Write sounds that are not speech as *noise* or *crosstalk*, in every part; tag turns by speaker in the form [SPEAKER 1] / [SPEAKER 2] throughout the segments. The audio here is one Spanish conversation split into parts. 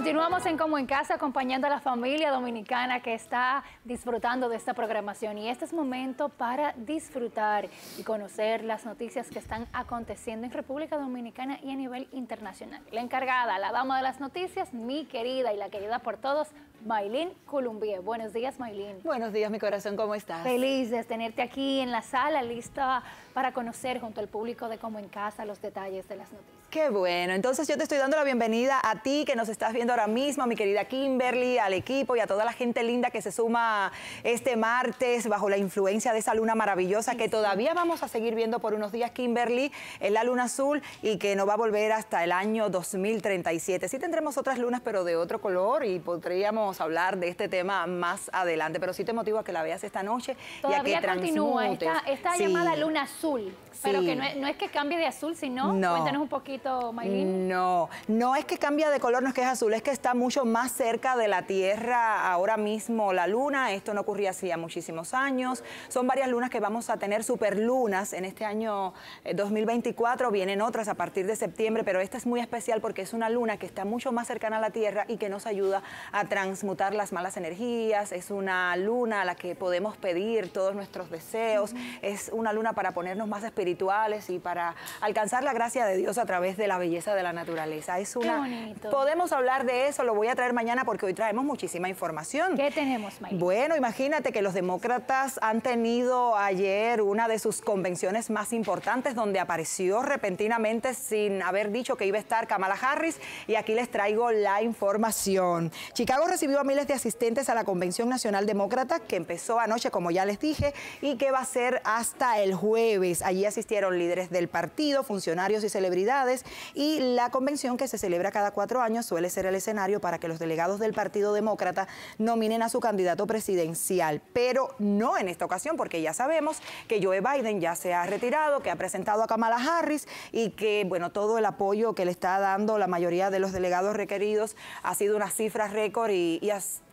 [SPEAKER 1] Continuamos en Como en Casa acompañando a la familia dominicana que está disfrutando de esta programación y este es momento para disfrutar y conocer las noticias que están aconteciendo en República Dominicana y a nivel internacional. La encargada, la dama de las noticias, mi querida y la querida por todos, Maylin Columbie. Buenos días, Maylin. Buenos días, mi corazón, ¿cómo estás? Feliz de tenerte aquí en la sala, lista para conocer junto al público de Como en Casa los detalles de las noticias.
[SPEAKER 2] Qué bueno, entonces yo te estoy dando la bienvenida a ti que nos estás viendo ahora mismo, a mi querida Kimberly, al equipo y a toda la gente linda que se suma este martes bajo la influencia de esa luna maravillosa que todavía vamos a seguir viendo por unos días, Kimberly, en la luna azul y que no va a volver hasta el año 2037. Sí tendremos otras lunas pero de otro color y podríamos hablar de este tema más adelante, pero sí te motivo a que la veas esta noche todavía y a que continúa esta, llamada luna
[SPEAKER 1] azul, pero que no es, que cambie de azul, sino cuéntanos un poquito no,
[SPEAKER 2] no es que cambia de color, no es que es azul, es que está mucho más cerca de la Tierra ahora mismo la luna. Esto no ocurría hacía muchísimos años. Son varias lunas que vamos a tener superlunas en este año 2024. Eh, Vienen otras a partir de septiembre, pero esta es muy especial porque es una luna que está mucho más cercana a la Tierra y que nos ayuda a transmutar las malas energías. Es una luna a la que podemos pedir todos nuestros deseos. Es una luna para ponernos más espirituales y para alcanzar la gracia de Dios a través de la belleza de la naturaleza. Es una... Podemos hablar de eso, lo voy a traer mañana porque hoy traemos muchísima información. ¿Qué
[SPEAKER 1] tenemos, Mayra?
[SPEAKER 2] Bueno, imagínate que los demócratas han tenido ayer una de sus convenciones más importantes donde apareció repentinamente sin haber dicho que iba a estar Kamala Harris y aquí les traigo la información. Chicago recibió a miles de asistentes a la Convención Nacional Demócrata que empezó anoche, como ya les dije, y que va a ser hasta el jueves. Allí asistieron líderes del partido, funcionarios y celebridades y la convención que se celebra cada cuatro años suele ser el escenario para que los delegados del Partido Demócrata nominen a su candidato presidencial, pero no en esta ocasión porque ya sabemos que Joe Biden ya se ha retirado, que ha presentado a Kamala Harris y que bueno, todo el apoyo que le está dando la mayoría de los delegados requeridos ha sido una cifra récord y,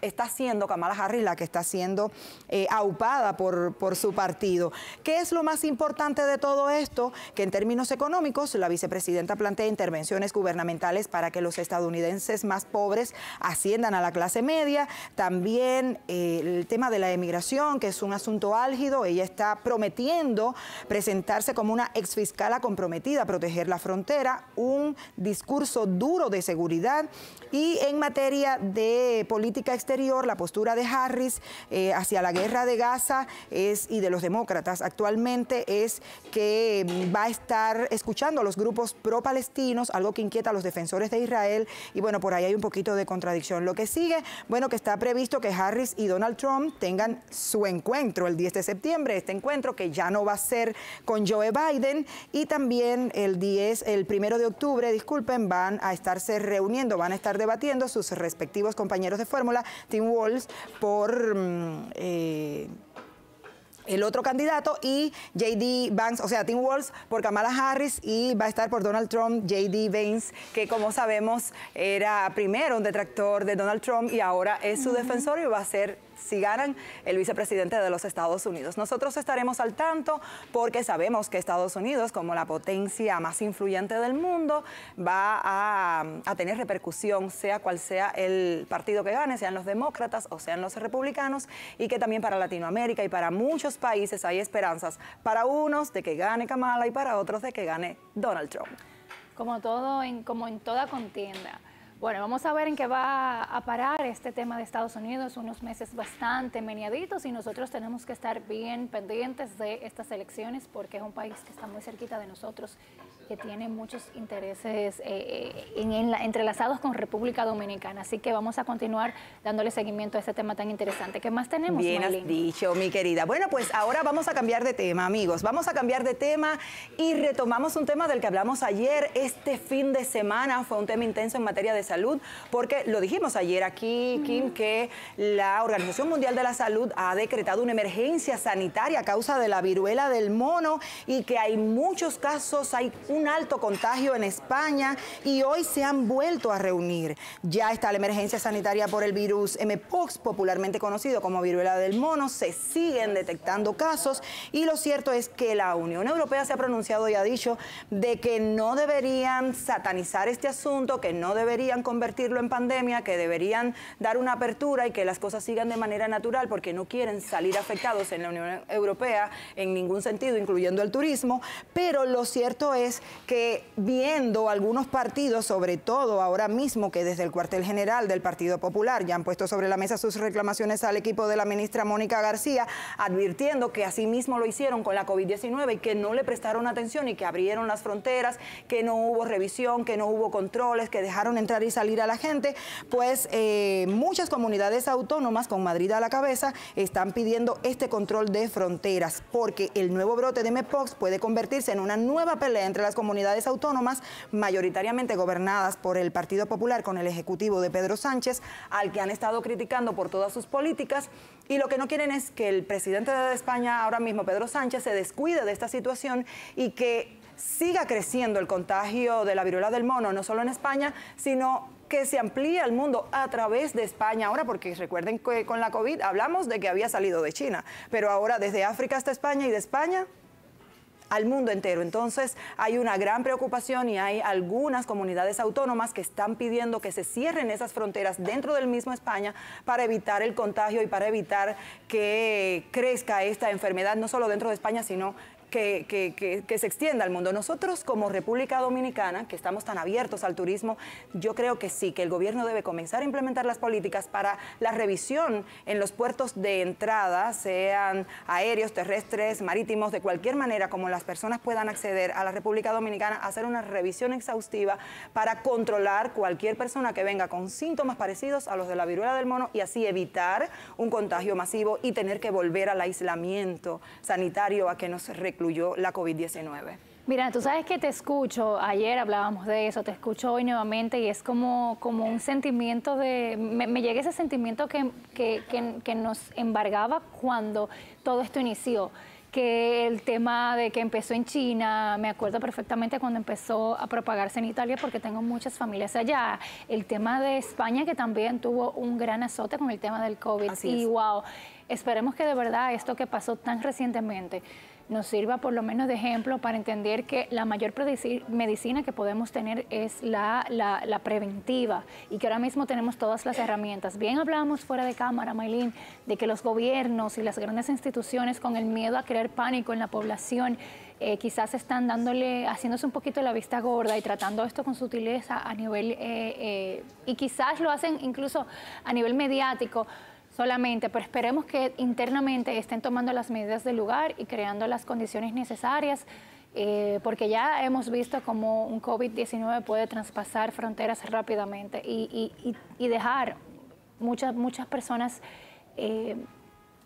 [SPEAKER 2] está siendo Kamala Harris la que está siendo eh, aupada por, por su partido. ¿Qué es lo más importante de todo esto? Que en términos económicos la vicepresidenta plantea intervenciones gubernamentales para que los estadounidenses más pobres asciendan a la clase media. También eh, el tema de la emigración, que es un asunto álgido. Ella está prometiendo presentarse como una exfiscala comprometida a proteger la frontera, un discurso duro de seguridad. Y en materia de política exterior, la postura de Harris eh, hacia la guerra de Gaza es, y de los demócratas actualmente es que mm, va a estar escuchando a los grupos propios palestinos, algo que inquieta a los defensores de Israel y bueno, por ahí hay un poquito de contradicción. Lo que sigue, bueno, que está previsto que Harris y Donald Trump tengan su encuentro el 10 de septiembre, este encuentro que ya no va a ser con Joe Biden y también el 10, el primero de octubre, disculpen, van a estarse reuniendo, van a estar debatiendo sus respectivos compañeros de fórmula, Tim Walls, por... Mm, eh, el otro candidato y JD Banks, o sea, Tim Walls por Kamala Harris y va a estar por Donald Trump JD Banks, que como sabemos era primero un detractor de Donald Trump y ahora es su defensor y va a ser si ganan el vicepresidente de los Estados Unidos. Nosotros estaremos al tanto porque sabemos que Estados Unidos, como la potencia más influyente del mundo, va a, tener repercusión, sea cual sea el partido que gane, sean los demócratas o sean los republicanos, y que también para Latinoamérica y para muchos países hay esperanzas para unos de que gane Kamala y para otros de que gane Donald Trump.
[SPEAKER 1] Como todo, como en toda contienda, bueno, vamos a ver en qué va a parar este tema de Estados Unidos, unos meses bastante meneaditos y nosotros tenemos que estar bien pendientes de estas elecciones porque es un país que está muy cerquita de nosotros, que tiene muchos intereses eh, eh, en, entrelazados con República Dominicana. Así que vamos a continuar dándole seguimiento a este tema tan interesante. ¿Qué más tenemos? Bien has
[SPEAKER 2] dicho, mi querida. Bueno, pues ahora vamos a cambiar de tema, amigos. Vamos a cambiar de tema y retomamos un tema del que hablamos ayer. Este fin de semana fue un tema intenso en materia de Salud, porque lo dijimos ayer aquí, Kim, que la Organización Mundial de la Salud ha decretado una emergencia sanitaria a causa de la viruela del mono y que hay muchos casos, hay un alto contagio en España y hoy se han vuelto a reunir. Ya está la emergencia sanitaria por el virus MPOX, popularmente conocido como viruela del mono, se siguen detectando casos y lo cierto es que la Unión Europea se ha pronunciado y ha dicho de que no deberían satanizar este asunto, que no deberían convertirlo en pandemia, que deberían dar una apertura y que las cosas sigan de manera natural porque no quieren salir afectados en la Unión Europea en ningún sentido, incluyendo el turismo. Pero lo cierto es que viendo algunos partidos, sobre todo ahora mismo que desde el cuartel general del Partido Popular ya han puesto sobre la mesa sus reclamaciones al equipo de la ministra Mónica García, advirtiendo que así mismo lo hicieron con la COVID-19 y que no le prestaron atención y que abrieron las fronteras, que no hubo revisión, que no hubo controles, que dejaron entrar salir a la gente, pues eh, muchas comunidades autónomas con Madrid a la cabeza están pidiendo este control de fronteras porque el nuevo brote de MEPOX puede convertirse en una nueva pelea entre las comunidades autónomas mayoritariamente gobernadas por el Partido Popular con el Ejecutivo de Pedro Sánchez, al que han estado criticando por todas sus políticas y lo que no quieren es que el presidente de España ahora mismo, Pedro Sánchez, se descuide de esta situación y que siga creciendo el contagio de la viruela del mono, no solo en España, sino que se amplíe al mundo a través de España ahora, porque recuerden que con la COVID hablamos de que había salido de China, pero ahora desde África hasta España y de España al mundo entero. Entonces hay una gran preocupación y hay algunas comunidades autónomas que están pidiendo que se cierren esas fronteras dentro del mismo España para evitar el contagio y para evitar que crezca esta enfermedad, no solo dentro de España, sino que, se extienda al mundo. Nosotros como República Dominicana, que estamos tan abiertos al turismo, yo creo que sí, que el gobierno debe comenzar a implementar las políticas para la revisión en los puertos de entrada, sean aéreos, terrestres, marítimos, de cualquier manera, como las personas puedan acceder a la República Dominicana, hacer una revisión exhaustiva para controlar cualquier persona que venga con síntomas parecidos a los de la viruela del mono y así evitar un contagio masivo y tener que volver al aislamiento sanitario a que nos incluyó la COVID-19.
[SPEAKER 1] Mira, tú sabes que te escucho, ayer hablábamos de eso, te escucho hoy nuevamente y es como, como un sentimiento de, me, llega ese sentimiento que, que, que, nos embargaba cuando todo esto inició que el tema de que empezó en China, me acuerdo perfectamente cuando empezó a propagarse en Italia porque tengo muchas familias allá, el tema de España que también tuvo un gran azote con el tema del COVID Así y wow, Esperemos que de verdad esto que pasó tan recientemente nos sirva por lo menos de ejemplo para entender que la mayor medicina que podemos tener es la, preventiva y que ahora mismo tenemos todas las herramientas. Bien hablamos fuera de cámara, Maylin, de que los gobiernos y las grandes instituciones con el miedo a crear pánico en la población eh, quizás están dándole, haciéndose un poquito la vista gorda y tratando esto con sutileza a nivel, eh, eh, y quizás lo hacen incluso a nivel mediático solamente, pero esperemos que internamente estén tomando las medidas del lugar y creando las condiciones necesarias, eh, porque ya hemos visto cómo un COVID-19 puede traspasar fronteras rápidamente y, dejar muchas, muchas personas... Eh,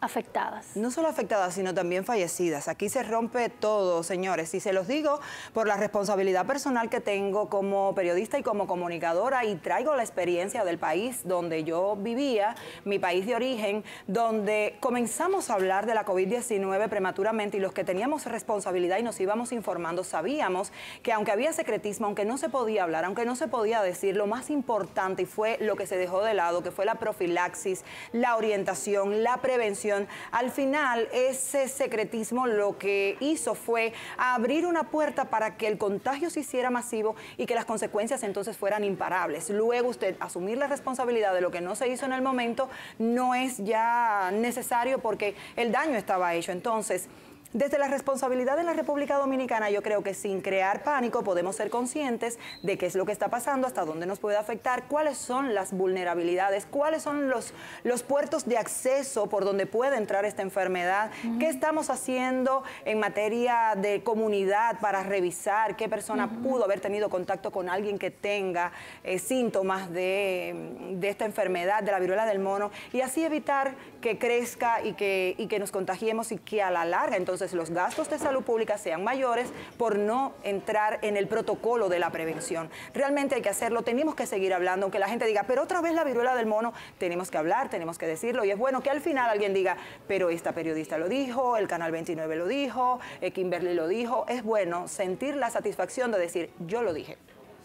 [SPEAKER 1] afectadas.
[SPEAKER 2] No solo afectadas, sino también fallecidas. Aquí se rompe todo, señores, y se los digo por la responsabilidad personal que tengo como periodista y como comunicadora y traigo la experiencia del país donde yo vivía, mi país de origen, donde comenzamos a hablar de la COVID-19 prematuramente y los que teníamos responsabilidad y nos íbamos informando sabíamos que aunque había secretismo, aunque no se podía hablar, aunque no se podía decir, lo más importante fue lo que se dejó de lado, que fue la profilaxis, la orientación, la prevención al final ese secretismo lo que hizo fue abrir una puerta para que el contagio se hiciera masivo y que las consecuencias entonces fueran imparables. Luego usted asumir la responsabilidad de lo que no se hizo en el momento no es ya necesario porque el daño estaba hecho. Entonces, desde la responsabilidad de la República Dominicana, yo creo que sin crear pánico podemos ser conscientes de qué es lo que está pasando, hasta dónde nos puede afectar, cuáles son las vulnerabilidades, cuáles son los, los puertos de acceso por donde puede entrar esta enfermedad, qué estamos haciendo en materia de comunidad para revisar qué persona pudo haber tenido contacto con alguien que tenga eh, síntomas de, de, esta enfermedad, de la viruela del mono, y así evitar que crezca y que, y que nos contagiemos y que a la larga entonces entonces los gastos de salud pública sean mayores por no entrar en el protocolo de la prevención. Realmente hay que hacerlo, tenemos que seguir hablando, aunque la gente diga, pero otra vez la viruela del mono, tenemos que hablar, tenemos que decirlo, y es bueno que al final alguien diga, pero esta periodista lo dijo, el Canal 29 lo dijo, eh, Kimberly lo dijo, es bueno sentir la satisfacción de decir, yo lo dije.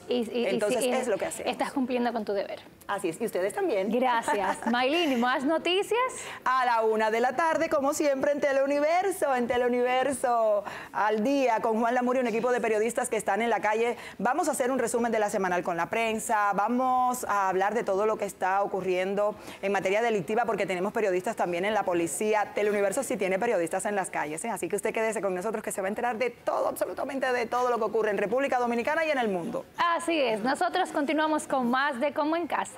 [SPEAKER 1] Entonces es lo que hace. Estás cumpliendo con tu deber. Así es, y ustedes también. Gracias. *laughs* Maylin, ¿más noticias?
[SPEAKER 2] A la una de la tarde, como siempre, en Teleuniverso, en Teleuniverso al día, con Juan y un equipo de periodistas que están en la calle. Vamos a hacer un resumen de la semanal con la prensa, vamos a hablar de todo lo que está ocurriendo en materia delictiva, porque tenemos periodistas también en la policía. Teleuniverso sí tiene periodistas en las calles, ¿eh? así que usted quédese con nosotros que se va a enterar de todo, absolutamente de todo lo que ocurre en República Dominicana y en el mundo.
[SPEAKER 1] Así es, nosotros continuamos con más de cómo en Casa.